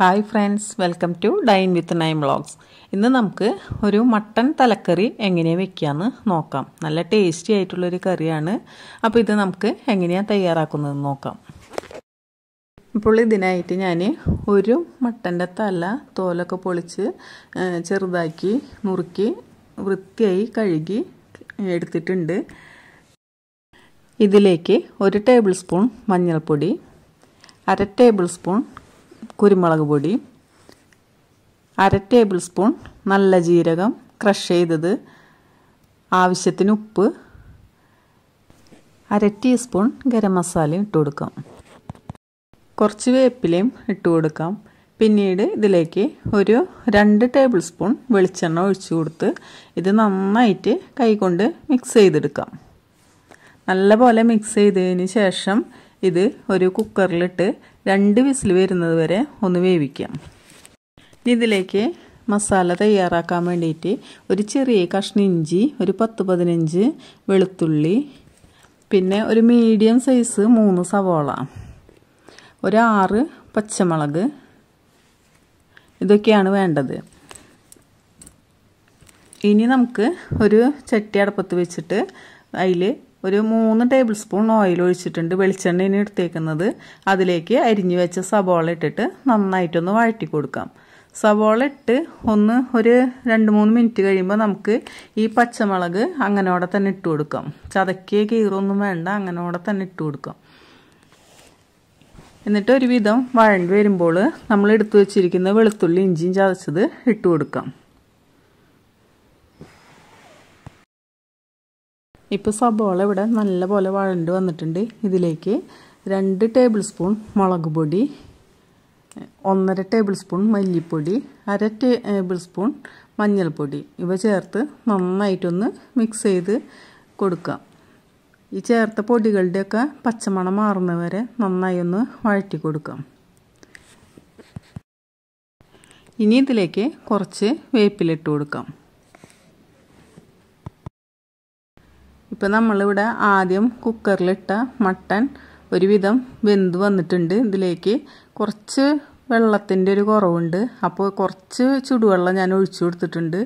hi friends welcome to dine with nine vlogs ഇന്ന് നമുക്ക് ഒരു മട്ടൺ തലക്കറി എങ്ങനെ വെക്കാമെന്ന് നോക്കാം നല്ല ടേസ്റ്റി ആയിട്ടുള്ളൊരു കറിയാണ് അപ്പോൾ ഇത് നമുക്ക് എങ്ങനെയാണ് തയ്യാറാക്കുന്നത് നോക്കാം ഇപ്പോൾ ഇതിനായിട്ട് ഞാൻ ഒരു മട്ടൻ്റെ തല തോലൊക്കെ പൊളിച്ച് ചെറുതാക്കി നുറുക്കി വൃത്തിയായി കഴുകി എടുത്തിട്ടുണ്ട് ഇതിലേക്ക് ഒരു ടേബിൾ സ്പൂൺ മഞ്ഞൾപ്പൊടി അര ടേബിൾ സ്പൂൺ കുരുമുളക് പൊടി അര ടേബിൾ സ്പൂൺ നല്ല ജീരകം ക്രഷ് ചെയ്തത് ആവശ്യത്തിന് ഉപ്പ് അര ടീസ്പൂൺ ഗരം മസാലയും ഇട്ട് കൊടുക്കാം കുറച്ച് വേപ്പിലയും ഇട്ട് കൊടുക്കാം പിന്നീട് ഇതിലേക്ക് ഒരു രണ്ട് ടേബിൾ സ്പൂൺ വെളിച്ചെണ്ണ ഒഴിച്ചു കൊടുത്ത് ഇത് നന്നായിട്ട് കൈകൊണ്ട് മിക്സ് ചെയ്തെടുക്കാം നല്ലപോലെ മിക്സ് ചെയ്തതിന് ശേഷം ഇത് ഒരു കുക്കറിലിട്ട് രണ്ട് വിസിൽ വരുന്നത് വരെ ഒന്ന് വേവിക്കാം ഇതിലേക്ക് മസാല തയ്യാറാക്കാൻ വേണ്ടിയിട്ട് ഒരു ചെറിയ കഷ്ണ ഇഞ്ചി ഒരു പത്ത് പതിനഞ്ച് വെളുത്തുള്ളി പിന്നെ ഒരു മീഡിയം സൈസ് മൂന്ന് സവോള ഒരു ആറ് പച്ചമുളക് ഇതൊക്കെയാണ് വേണ്ടത് ഇനി നമുക്ക് ഒരു ചട്ടി അടപ്പത്ത് വെച്ചിട്ട് അതിൽ ഒരു മൂന്ന് ടേബിൾ സ്പൂൺ ഓയിൽ ഒഴിച്ചിട്ടുണ്ട് വെളിച്ചെണ്ണ ഇനി എടുത്തേക്കുന്നത് അതിലേക്ക് അരിഞ്ഞു വെച്ച സബോള ഇട്ടിട്ട് നന്നായിട്ടൊന്ന് വഴറ്റി കൊടുക്കാം സവോള ഇട്ട് ഒന്ന് ഒരു രണ്ട് മൂന്ന് മിനിറ്റ് കഴിയുമ്പോൾ നമുക്ക് ഈ പച്ചമുളക് അങ്ങനോടെ തന്നെ ഇട്ട് കൊടുക്കാം ചതക്കിയ കീറൊന്നും വേണ്ട അങ്ങനോടെ തന്നെ ഇട്ട് കൊടുക്കാം എന്നിട്ട് ഒരുവിധം വഴണ്ടി വരുമ്പോൾ നമ്മൾ എടുത്തു വെച്ചിരിക്കുന്ന വെളുത്തുള്ളി ഇഞ്ചിയും ചതച്ചത് ഇട്ട് കൊടുക്കാം ഇപ്പോൾ സബോള ഇവിടെ നല്ലപോലെ വഴണ്ട് വന്നിട്ടുണ്ട് ഇതിലേക്ക് രണ്ട് ടേബിൾ സ്പൂൺ മുളക് പൊടി ഒന്നര ടേബിൾ സ്പൂൺ മല്ലിപ്പൊടി അര ടേബിൾ സ്പൂൺ മഞ്ഞൾപ്പൊടി ഇവ ചേർത്ത് നന്നായിട്ടൊന്ന് മിക്സ് ചെയ്ത് കൊടുക്കാം ഈ ചേർത്ത പൊടികളുടെയൊക്കെ പച്ചമണം മാറുന്നവരെ നന്നായി ഒന്ന് വഴറ്റി കൊടുക്കാം ഇനി ഇതിലേക്ക് കുറച്ച് വേപ്പിലിട്ട് കൊടുക്കാം ഇപ്പം നമ്മളിവിടെ ആദ്യം കുക്കറിലിട്ട മട്ടൻ ഒരുവിധം വെന്ത് വന്നിട്ടുണ്ട് ഇതിലേക്ക് കുറച്ച് വെള്ളത്തിൻ്റെ ഒരു കുറവുണ്ട് അപ്പോൾ കുറച്ച് ചുടുവെള്ളം ഞാൻ ഒഴിച്ചു കൊടുത്തിട്ടുണ്ട്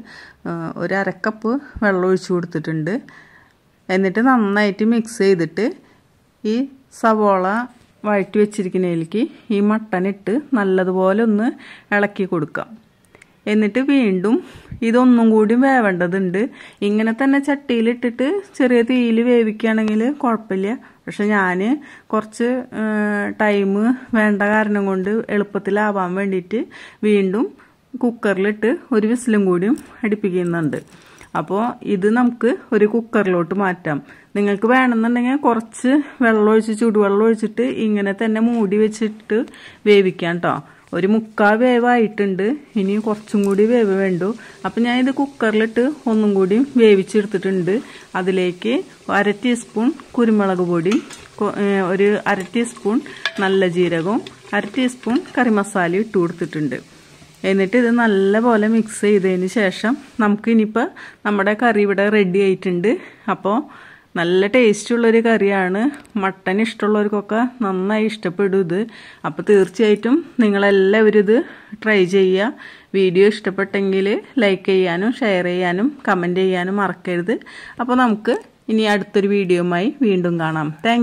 ഒരു അരക്കപ്പ് വെള്ളം ഒഴിച്ചു കൊടുത്തിട്ടുണ്ട് എന്നിട്ട് നന്നായിട്ട് മിക്സ് ചെയ്തിട്ട് ഈ സവോള വഴറ്റി വെച്ചിരിക്കുന്നതിലേക്ക് ഈ മട്ടൻ ഇട്ട് നല്ലതുപോലെ ഒന്ന് ഇളക്കി കൊടുക്കാം എന്നിട്ട് വീണ്ടും ഇതൊന്നും കൂടി വേവേണ്ടതുണ്ട് ഇങ്ങനെ തന്നെ ചട്ടിയിലിട്ടിട്ട് ചെറിയ തീയിൽ വേവിക്കുകയാണെങ്കിൽ കുഴപ്പമില്ല പക്ഷെ ഞാൻ കുറച്ച് ടൈം വേണ്ട കാരണം കൊണ്ട് എളുപ്പത്തിലാവാൻ വേണ്ടിയിട്ട് വീണ്ടും കുക്കറിലിട്ട് ഒരു വിസിലും കൂടിയും അടിപ്പിക്കുന്നുണ്ട് അപ്പോൾ ഇത് നമുക്ക് ഒരു കുക്കറിലോട്ട് മാറ്റാം നിങ്ങൾക്ക് വേണമെന്നുണ്ടെങ്കിൽ കുറച്ച് വെള്ളം ഒഴിച്ച് ചൂടുവെള്ളം ഒഴിച്ചിട്ട് ഇങ്ങനെ തന്നെ മൂടി വെച്ചിട്ട് വേവിക്കാം കേട്ടോ ഒരു മുക്കാൽ വേവായിട്ടുണ്ട് ഇനി കുറച്ചും കൂടി വേവ് വേണ്ടു അപ്പം ഞാനിത് കുക്കറിലിട്ട് ഒന്നും കൂടി വേവിച്ചെടുത്തിട്ടുണ്ട് അതിലേക്ക് അര ടീസ്പൂൺ കുരുമുളക് പൊടി ഒരു അര ടീസ്പൂൺ നല്ല ജീരകവും അര ടീസ്പൂൺ കറിമസാല ഇട്ട് കൊടുത്തിട്ടുണ്ട് എന്നിട്ട് ഇത് നല്ലപോലെ മിക്സ് ചെയ്തതിന് ശേഷം നമുക്കിനിയിപ്പോൾ നമ്മുടെ കറി ഇവിടെ റെഡി ആയിട്ടുണ്ട് അപ്പോൾ നല്ല ടേസ്റ്റുള്ളൊരു കറിയാണ് മട്ടൻ ഇഷ്ടമുള്ളവർക്കൊക്കെ നന്നായി ഇഷ്ടപ്പെടും ഇത് അപ്പോൾ തീർച്ചയായിട്ടും നിങ്ങളെല്ലാവരും ഇത് ട്രൈ ചെയ്യുക വീഡിയോ ഇഷ്ടപ്പെട്ടെങ്കിൽ ലൈക്ക് ചെയ്യാനും ഷെയർ ചെയ്യാനും കമൻറ്റ് ചെയ്യാനും മറക്കരുത് അപ്പോൾ നമുക്ക് ഇനി അടുത്തൊരു വീഡിയോയുമായി വീണ്ടും കാണാം താങ്ക്